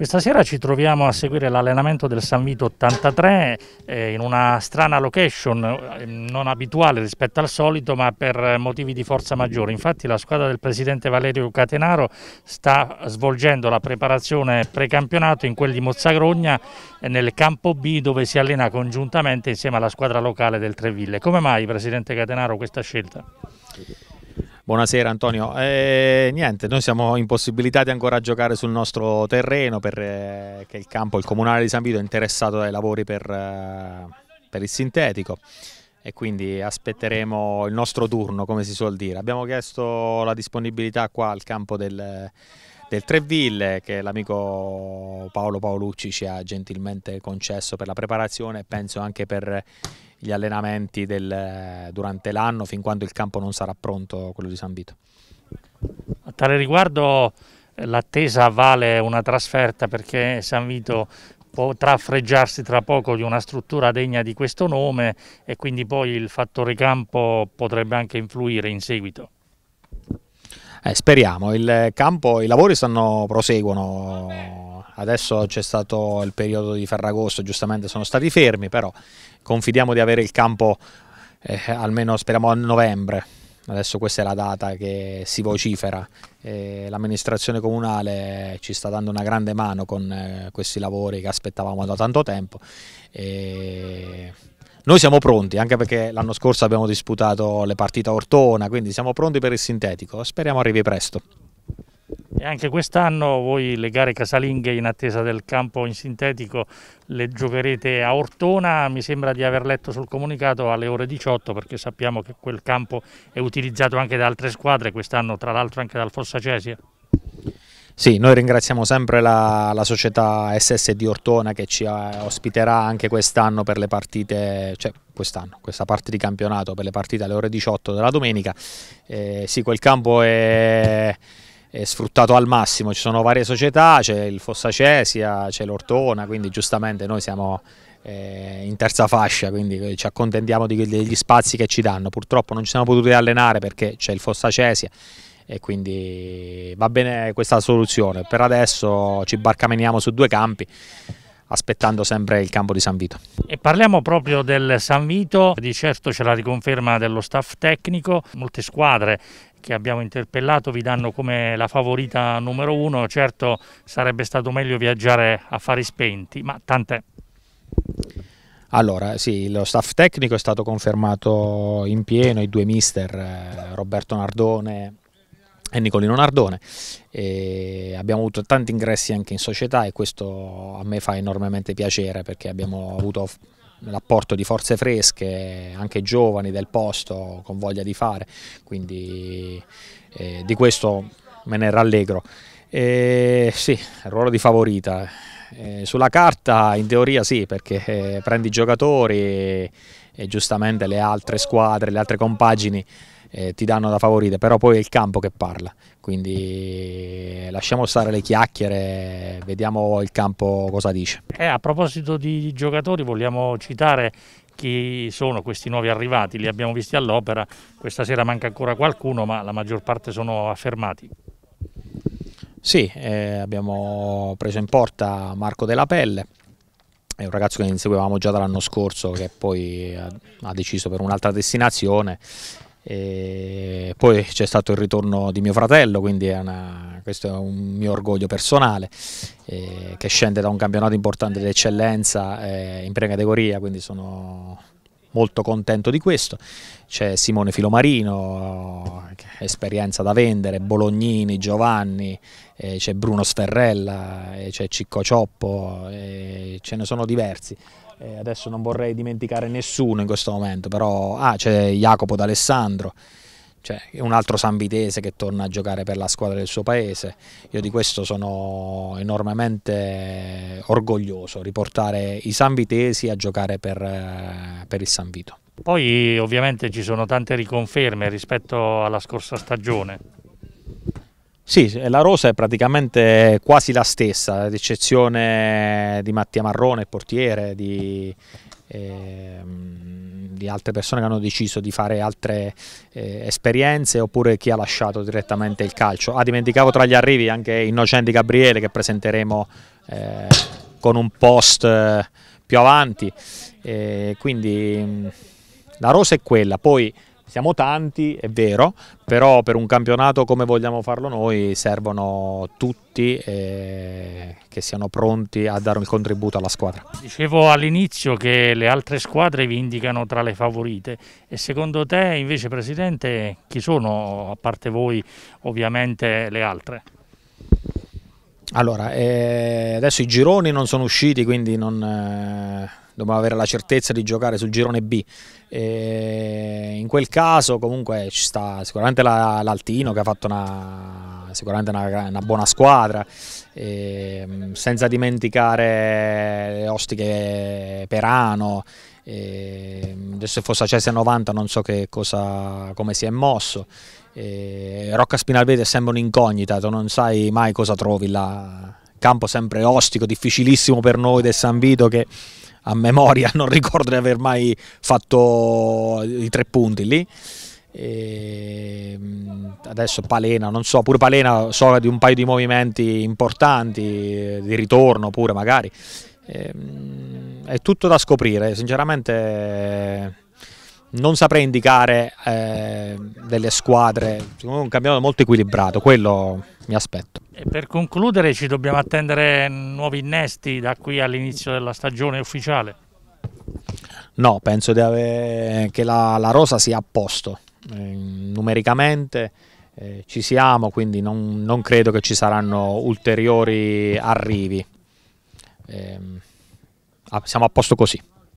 Questa sera ci troviamo a seguire l'allenamento del San Vito 83 eh, in una strana location, eh, non abituale rispetto al solito ma per motivi di forza maggiore. Infatti la squadra del presidente Valerio Catenaro sta svolgendo la preparazione precampionato in quel di Mozzagrogna eh, nel campo B dove si allena congiuntamente insieme alla squadra locale del Treville. Come mai presidente Catenaro questa scelta? Buonasera Antonio. Eh, niente, noi siamo impossibilitati ancora a giocare sul nostro terreno perché eh, il campo, il comunale di San Vito è interessato ai lavori per, eh, per il sintetico e quindi aspetteremo il nostro turno, come si suol dire. Abbiamo chiesto la disponibilità qua al campo del, del Treville che l'amico Paolo Paolucci ci ha gentilmente concesso per la preparazione e penso anche per gli allenamenti del, durante l'anno fin quando il campo non sarà pronto, quello di San Vito. A tale riguardo eh, l'attesa vale una trasferta perché San Vito potrà freggiarsi tra poco di una struttura degna di questo nome e quindi poi il fattore campo potrebbe anche influire in seguito. Eh, speriamo, il campo, i lavori stanno, proseguono adesso c'è stato il periodo di Ferragosto, giustamente sono stati fermi, però confidiamo di avere il campo eh, almeno speriamo a novembre. Adesso questa è la data che si vocifera. Eh, L'amministrazione comunale ci sta dando una grande mano con eh, questi lavori che aspettavamo da tanto tempo. E noi siamo pronti, anche perché l'anno scorso abbiamo disputato le partite a Ortona, quindi siamo pronti per il sintetico. Speriamo arrivi presto. E anche quest'anno voi le gare casalinghe in attesa del campo in sintetico le giocherete a Ortona, mi sembra di aver letto sul comunicato alle ore 18 perché sappiamo che quel campo è utilizzato anche da altre squadre, quest'anno tra l'altro anche dal Fossa Cesia. Sì, noi ringraziamo sempre la, la, società SS di Ortona che ci eh, ospiterà anche quest'anno per le partite, cioè quest'anno, questa parte di campionato per le partite alle ore 18 della domenica. Eh, sì, quel campo è sfruttato al massimo, ci sono varie società, c'è il Fossacesia, c'è l'Ortona, quindi giustamente noi siamo eh, in terza fascia, quindi eh, ci accontentiamo degli spazi che ci danno, purtroppo non ci siamo potuti allenare perché c'è il Fossacesia e quindi va bene questa soluzione, per adesso ci barcameniamo su due campi aspettando sempre il campo di San Vito. E parliamo proprio del San Vito, di certo c'è la riconferma dello staff tecnico, molte squadre che abbiamo interpellato vi danno come la favorita numero uno, certo sarebbe stato meglio viaggiare a fari spenti, ma tant'è. Allora, sì, lo staff tecnico è stato confermato in pieno, i due mister, eh, Roberto Nardone e Nicolino Nardone. E abbiamo avuto tanti ingressi anche in società e questo a me fa enormemente piacere perché abbiamo avuto l'apporto di forze fresche, anche giovani del posto con voglia di fare, quindi eh, di questo me ne rallegro. E, sì, il ruolo di favorita. Eh, sulla carta in teoria sì, perché eh, prendi i giocatori e, e giustamente le altre squadre, le altre compagini eh, ti danno da favorire, però poi è il campo che parla, quindi lasciamo stare le chiacchiere, vediamo il campo cosa dice. Eh, a proposito di giocatori vogliamo citare chi sono questi nuovi arrivati, li abbiamo visti all'opera, questa sera manca ancora qualcuno ma la maggior parte sono affermati. Sì, eh, abbiamo preso in porta Marco Della Pelle, è un ragazzo che inseguivamo già dall'anno scorso che poi ha, ha deciso per un'altra destinazione e poi c'è stato il ritorno di mio fratello, quindi è una, questo è un mio orgoglio personale, eh, che scende da un campionato importante d'eccellenza eh, in precategoria, quindi sono molto contento di questo. C'è Simone Filomarino, eh, esperienza da vendere, Bolognini, Giovanni, eh, c'è Bruno Sferrella, eh, c'è Cicco Cioppo, eh, ce ne sono diversi. Eh, adesso non vorrei dimenticare nessuno in questo momento, però ah, c'è Jacopo D'Alessandro cioè, un altro Sanvitese che torna a giocare per la squadra del suo paese. Io di questo sono enormemente orgoglioso, riportare i Sanvitesi a giocare per, eh, per il San Vito. Poi ovviamente ci sono tante riconferme rispetto alla scorsa stagione. Sì, la rosa è praticamente quasi la stessa, ad eccezione di Mattia Marrone, il portiere, di, ehm, di altre persone che hanno deciso di fare altre eh, esperienze oppure chi ha lasciato direttamente il calcio. Ah, dimenticavo tra gli arrivi anche Innocenti Gabriele che presenteremo eh, con un post eh, più avanti, eh, quindi la rosa è quella, poi siamo tanti, è vero, però per un campionato come vogliamo farlo noi servono tutti eh, che siano pronti a dare un contributo alla squadra. Dicevo all'inizio che le altre squadre vi indicano tra le favorite e secondo te invece Presidente chi sono a parte voi ovviamente le altre? Allora, eh, adesso i gironi non sono usciti, quindi non, eh, dobbiamo avere la certezza di giocare sul girone B. E eh, in quel caso comunque ci sta sicuramente l'Altino che ha fatto una, sicuramente una, una buona squadra, e, ehm, senza dimenticare le ostiche Perano. E ehm, adesso se fosse a 90 non so cosa, come si è mosso. E eh, Rocca Spinalvede sembra un'incognita, tu non sai mai cosa trovi là. Campo sempre ostico, difficilissimo per noi del San Vito che a memoria non ricordo di aver mai fatto i tre punti lì. E ehm, adesso Palena, non so, pure Palena so di un paio di movimenti importanti, eh, di ritorno pure magari. E, ehm, è tutto da scoprire, sinceramente non saprei indicare eh, delle squadre, secondo me un campionato molto equilibrato, quello mi aspetto. E per concludere ci dobbiamo attendere nuovi innesti da qui all'inizio della stagione ufficiale? No, penso aver, che la, la, rosa sia a posto eh, numericamente. Eh, ci siamo, quindi non, non, credo che ci saranno ulteriori arrivi. Eh, siamo a posto così.